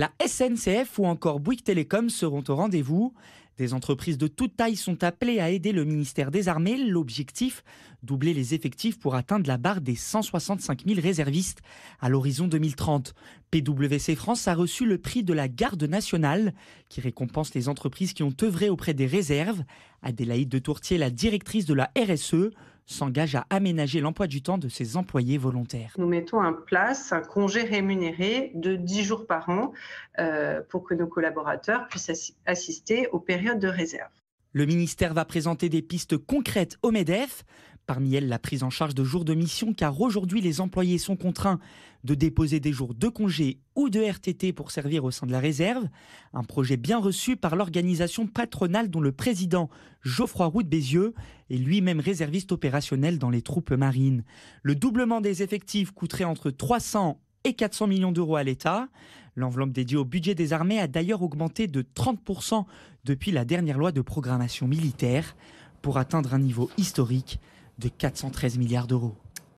La SNCF ou encore Bouygues Télécom seront au rendez-vous. Des entreprises de toute taille sont appelées à aider le ministère des Armées. L'objectif Doubler les effectifs pour atteindre la barre des 165 000 réservistes à l'horizon 2030. PwC France a reçu le prix de la Garde nationale, qui récompense les entreprises qui ont œuvré auprès des réserves. Adélaïde de Tourtier, la directrice de la RSE, s'engage à aménager l'emploi du temps de ses employés volontaires. Nous mettons en place un congé rémunéré de 10 jours par an euh, pour que nos collaborateurs puissent assister aux périodes de réserve. Le ministère va présenter des pistes concrètes au MEDEF Parmi elles, la prise en charge de jours de mission, car aujourd'hui, les employés sont contraints de déposer des jours de congé ou de RTT pour servir au sein de la réserve. Un projet bien reçu par l'organisation patronale dont le président Geoffroy Roux Bézieux est lui-même réserviste opérationnel dans les troupes marines. Le doublement des effectifs coûterait entre 300 et 400 millions d'euros à l'État. L'enveloppe dédiée au budget des armées a d'ailleurs augmenté de 30% depuis la dernière loi de programmation militaire pour atteindre un niveau historique de 413 milliards d'euros.